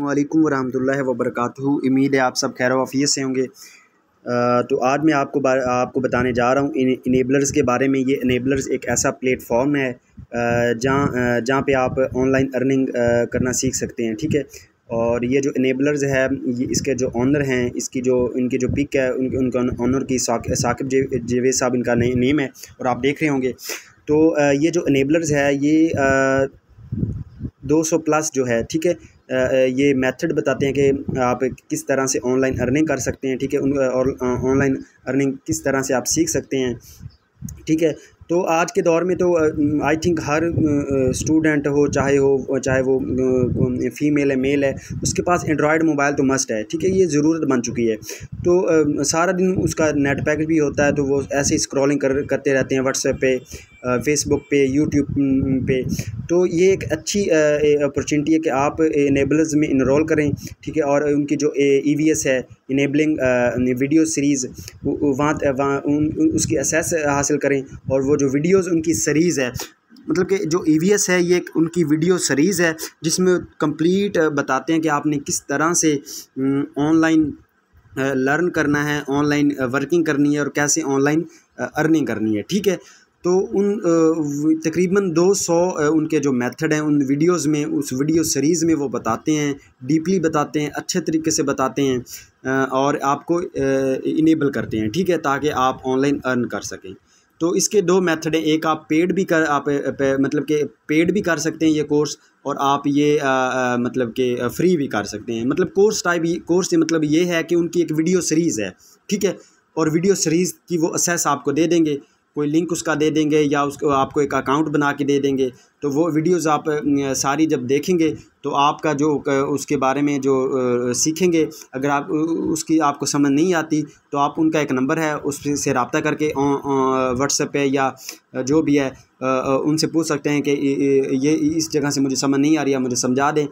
अल्लाम वरहमतुल्लाहि वबरकत उम्मीद है आप सब खैर वाफियत से होंगे तो आज मैं आपको आपको बताने जा रहा हूँ इन, इनेबलर्स के बारे में ये इनेबलर्स एक ऐसा प्लेटफॉर्म है जहाँ जहाँ पे आप ऑनलाइन अर्निंग करना सीख सकते हैं ठीक है और ये जो इनेबलर्स है ये इसके जो ऑनर हैं इसकी जो इनकी जो पिक है उनके उनका ऑनर की साकिब जे, जेवेद साहब इनका ने, नेम है और आप देख रहे होंगे तो ये जो इनेबलर्स है ये दो सौ प्लस जो है ठीक है ये मेथड बताते हैं कि आप किस तरह से ऑनलाइन अर्निंग कर सकते हैं ठीक है उन और ऑनलाइन अर्निंग किस तरह से आप सीख सकते हैं ठीक है तो आज के दौर में तो आई थिंक हर स्टूडेंट हो चाहे हो चाहे वो फीमेल है मेल है उसके पास एंड्रॉयड मोबाइल तो मस्ट है ठीक है ये ज़रूरत बन चुकी है तो सारा दिन उसका नेट पैक भी होता है तो वो ऐसे ही स्क्रॉलिंग कर करते रहते हैं व्हाट्सएप पे फेसबुक पे यूट्यूब पे तो ये एक अच्छी अपॉर्चुनिटी है कि आप इनेबलर्स में इनरोल करें ठीक है और उनकी जो ई वी एस है इनेबलिंग वीडियो सीरीज़ वहाँ वहाँ उसकी एसेस हासिल करें और वो जो वीडियोज़ उनकी सीरीज़ है मतलब कि जो ई है ये उनकी वीडियो सीरीज़ है जिसमें कंप्लीट बताते हैं कि आपने किस तरह से ऑनलाइन लर्न करना है ऑनलाइन वर्किंग करनी है और कैसे ऑनलाइन अर्निंग करनी है ठीक है तो उन तकरीबन 200 उनके जो मेथड हैं उन वीडियोस में उस वीडियो सीरीज़ में वो बताते हैं डीपली बताते हैं अच्छे तरीके से बताते हैं और आपको इनेबल करते हैं ठीक है ताकि आप ऑनलाइन अर्न कर सकें तो इसके दो मेथड हैं एक आप पेड भी कर आप पे, मतलब कि पेड भी कर सकते हैं ये कोर्स और आप ये आ, आ, मतलब कि फ्री भी कर सकते हैं मतलब कोर्स टाइप कोर्स मतलब ये है कि उनकी एक वीडियो सीरीज़ है ठीक है और वीडियो सीरीज़ की वो असेस आपको दे देंगे कोई लिंक उसका दे देंगे या उसको आपको एक अकाउंट बना के दे देंगे तो वो वीडियोस आप सारी जब देखेंगे तो आपका जो उसके बारे में जो सीखेंगे अगर आप उसकी आपको समझ नहीं आती तो आप उनका एक नंबर है उस से रबता करके व्हाट्सएप पे या जो भी है उनसे पूछ सकते हैं कि ये इस जगह से मुझे समझ नहीं आ रही है मुझे समझा दें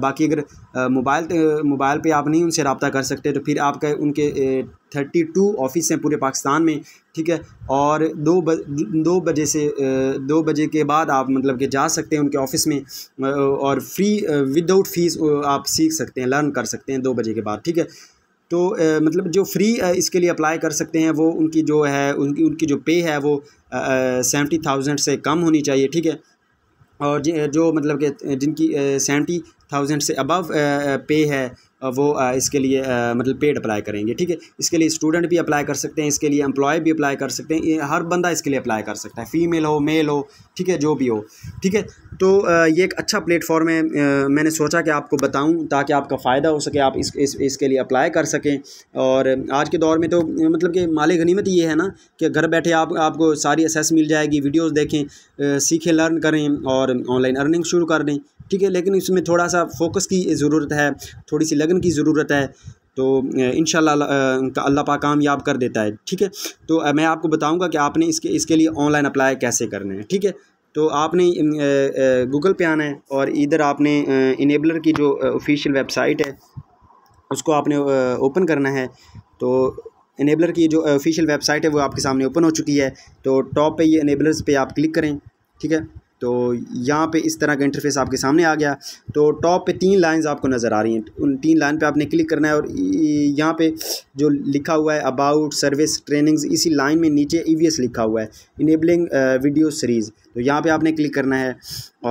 बाकी अगर मोबाइल मोबाइल पे आप नहीं उनसे रबता कर सकते तो फिर आपका उनके थर्टी टू ऑफिस हैं पूरे पाकिस्तान में ठीक है और दो ब, दो बजे से दो बजे के बाद आप मतलब कि जा सकते हैं उनके ऑफिस में और फ्री विदाउट फीस आप सीख सकते हैं लर्न कर सकते हैं दो बजे के बाद ठीक है तो आ, मतलब जो फ्री इसके लिए अप्लाई कर सकते हैं वो उनकी जो है उनकी उनकी जो पे है वो सेवेंटी थाउजेंड से कम होनी चाहिए ठीक है और जो मतलब कि जिनकी सेवेंटी थाउजेंड से अबव पे uh, uh, है uh, वो इसके लिए मतलब पेड अप्लाई करेंगे ठीक है इसके लिए स्टूडेंट भी अप्लाई कर सकते हैं इसके लिए एम्प्लॉय भी अप्लाई कर सकते हैं हर बंदा इसके लिए अप्लाई कर सकता है फीमेल हो मेल हो ठीक है जो भी हो ठीक है तो ये एक अच्छा प्लेटफॉर्म है मैंने सोचा कि आपको बताऊं ताकि आपका फ़ायदा हो सके आप इस, इस इसके लिए अप्लाई कर सकें और आज के दौर में तो मतलब कि माल गनीमत ये है ना कि घर बैठे आप आपको सारी असेस मिल जाएगी वीडियोज़ देखें सीखें लर्न करें और ऑनलाइन अर्निंग शुरू कर दें ठीक है लेकिन इसमें थोड़ा सा फोकस की ज़रूरत है थोड़ी सी लगन की ज़रूरत है तो इन अल्लाह पा कामयाब कर देता है ठीक है तो मैं आपको बताऊंगा कि आपने इसके इसके लिए ऑनलाइन अप्लाई कैसे करना है ठीक है तो आपने गूगल पे आना है और इधर आपने इनेबलर की जो ऑफिशियल वेबसाइट है उसको आपने ओपन करना है तो इनेबलर की जो ऑफिशियल वेबसाइट है वो आपके सामने ओपन हो चुकी है तो टॉप पे ये इनेबलर्स पर आप क्लिक करें ठीक है तो यहाँ पे इस तरह का इंटरफेस आपके सामने आ गया तो टॉप पे तीन लाइंस आपको नज़र आ रही हैं उन तीन लाइन पे आपने क्लिक करना है और यहाँ पे जो लिखा हुआ है अबाउट सर्विस ट्रेनिंग्स इसी लाइन में नीचे ई e लिखा हुआ है इनेबलिंग वीडियो सीरीज़ तो यहाँ पे आपने क्लिक करना है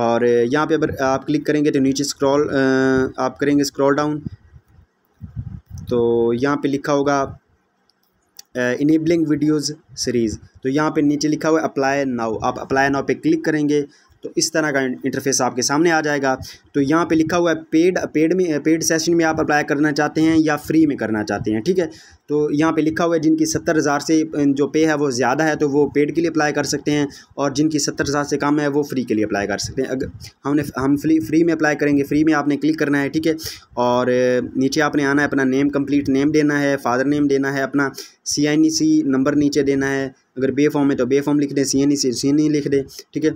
और यहाँ पे अगर आप क्लिक करेंगे तो नीचे स्क्रॉल आप करेंगे स्क्रॉल डाउन तो यहाँ पर लिखा होगा इनेबलिंग वीडियोज़ सीरीज़ तो यहाँ पे नीचे लिखा हुआ है अप्लाई नाउ आप अप्लाई नाउ पे क्लिक करेंगे तो इस तरह का इंटरफेस आपके सामने आ जाएगा तो यहाँ पे लिखा हुआ है पेड पेड में पेड सेशन में आप अप्लाई करना चाहते हैं या फ्री में करना चाहते हैं ठीक है तो यहाँ पे लिखा हुआ है जिनकी सत्तर हज़ार से अं, जो पे है वो ज़्यादा है तो वो पेड के लिए अप्लाई कर सकते हैं और जिनकी सत्तर हज़ार से कम है वो फ्री के लिए अप्लाई कर सकते हैं अगर हमने हम फ्री फ्री में अप्लाई करेंगे फ्री में आपने क्लिक करना है ठीक है और नीचे आपने आना है अपना नेम कंप्लीट नेम देना है फादर नेम देना है अपना सी ई सी नंबर नीचे देना है अगर बे फॉर्म है तो बे फॉर्म लिख दें सी एन ई सी सी एन ई लिख दें ठीक है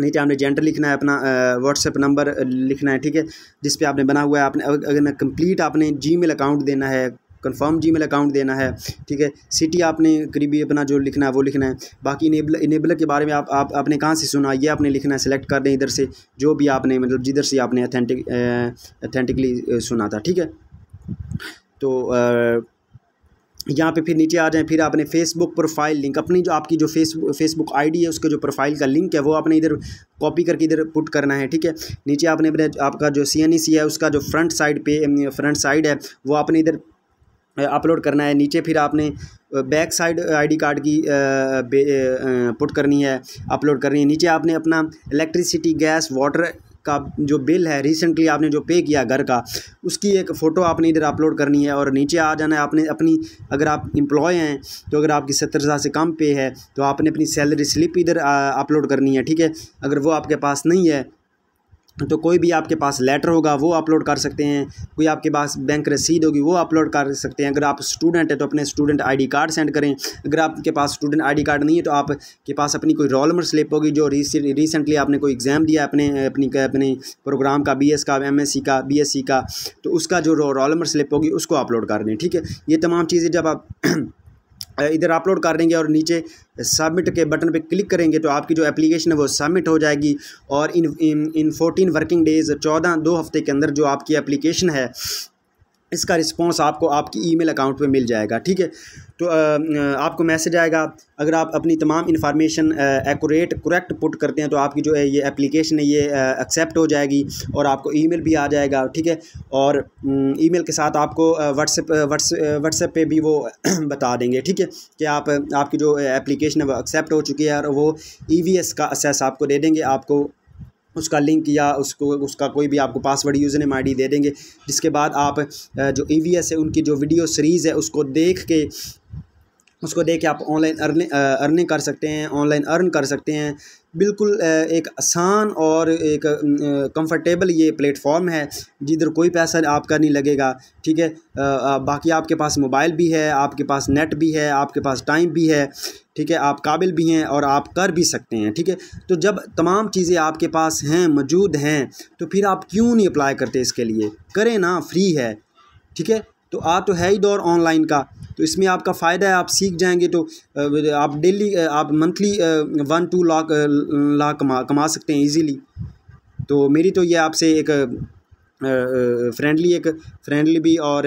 नीचे तो आपने जेंडर लिखना है अपना व्हाट्सएप नंबर लिखना है ठीक है जिस पे आपने बना हुआ है आपने अगर कंप्लीट आपने जीमेल अकाउंट देना है कंफर्म जीमेल अकाउंट देना है ठीक है सिटी आपने करीबी अपना जो लिखना है वो लिखना है बाकी इनेबलर इनेबलर के बारे में आप, आप आपने कहाँ से सुना ये आपने लिखना है सेलेक्ट कर दें इधर से जो भी आपने मतलब जिधर से आपने अथेंटिक अथेंटिकली सुना था ठीक है तो आ, यहाँ पे फिर नीचे आ जाएँ फिर आपने फेसबुक प्रोफाइल लिंक अपनी जो आपकी जो फेसबुक फेसबुक आईडी है उसके जो प्रोफाइल का लिंक है वो आपने इधर कॉपी करके इधर पुट करना है ठीक है नीचे आपने अपने आपका जो सी एन ई सी है उसका जो फ्रंट साइड पे फ्रंट साइड है वो आपने इधर अपलोड करना है नीचे फिर आपने बैक साइड आईडी कार्ड की पुट करनी है अपलोड करनी है नीचे आपने अपना इलेक्ट्रिसिटी गैस वाटर का जो बिल है रिसेंटली आपने जो पे किया घर का उसकी एक फ़ोटो आपने इधर अपलोड करनी है और नीचे आ जाना है आपने अपनी अगर आप इम्प्लॉय हैं तो अगर आपकी सत्तर हज़ार से कम पे है तो आपने अपनी सैलरी स्लिप इधर अपलोड करनी है ठीक है अगर वो आपके पास नहीं है तो कोई भी आपके पास लेटर होगा वो अपलोड कर सकते हैं कोई आपके पास बैंक रसीद होगी वो अपलोड कर सकते हैं अगर आप स्टूडेंट हैं तो अपने स्टूडेंट आईडी कार्ड सेंड करें अगर आपके पास स्टूडेंट आईडी कार्ड नहीं है तो आपके पास अपनी कोई रोल नंबर स्लिप होगी जो रिसेंटली आपने कोई एग्ज़ाम दिया अपने अपनी अपने प्रोग्राम का बी का एम का बी का तो उसका जो रोल नंबर स्लिप होगी उसको अपलोड कर दें ठीक है ये तमाम चीज़ें जब आप इधर अपलोड कर देंगे और नीचे सबमिट के बटन पे क्लिक करेंगे तो आपकी जो एप्लीकेशन है वो सबमिट हो जाएगी और in in in fourteen working days चौदह दो हफ्ते के अंदर जो आपकी एप्लीकेशन है इसका रिस्पांस आपको आपकी ईमेल अकाउंट पे मिल जाएगा ठीक है तो आ, आपको मैसेज आएगा अगर आप अपनी तमाम इन्फॉर्मेशन एक्यूरेट करेक्ट पुट करते हैं तो आपकी जो है ये एप्लीकेशन है ये एक्सेप्ट हो जाएगी और आपको ईमेल भी आ जाएगा ठीक है और ईमेल के साथ आपको व्हाट्सएप व्हाट्सएप पे भी वो बता देंगे ठीक है कि आप आपकी जो एप्लीकेशन है वो एक्सेप्ट हो चुकी है और वो ई e का असेस आपको दे देंगे आपको उसका लिंक या उसको उसका कोई भी आपको पासवर्ड यूज़र नेम आईडी दे देंगे जिसके बाद आप जो ई है उनकी जो वीडियो सीरीज़ है उसको देख के उसको दे के आप ऑनलाइन अर्निंग अर्निंग कर सकते हैं ऑनलाइन अर्न कर सकते हैं बिल्कुल एक आसान और एक कंफर्टेबल ये प्लेटफॉर्म है जिधर कोई पैसा आपका नहीं लगेगा ठीक है बाकी आपके पास मोबाइल भी है आपके पास नेट भी है आपके पास टाइम भी है ठीक है आप काबिल भी हैं और आप कर भी सकते हैं ठीक है तो जब तमाम चीज़ें आपके पास हैं मौजूद हैं तो फिर आप क्यों नहीं अप्लाई करते इसके लिए करें ना फ्री है ठीक है तो आ तो है ही दौर ऑनलाइन का तो इसमें आपका फ़ायदा है आप सीख जाएंगे तो आप डेली आप monthly one two lakh lakh कमा कमा सकते हैं इजीली तो मेरी तो ये आपसे एक फ्रेंडली एक फ्रेंडली भी और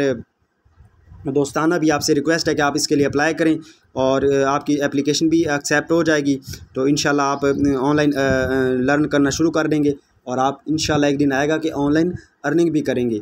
दोस्ताना भी आपसे रिक्वेस्ट है कि आप इसके लिए अप्लाई करें और आपकी एप्लीकेशन भी एक्सेप्ट हो जाएगी तो इन आप ऑनलाइन लर्न करना शुरू कर देंगे और आप इन एक दिन आएगा कि ऑनलाइन अर्निंग भी करेंगे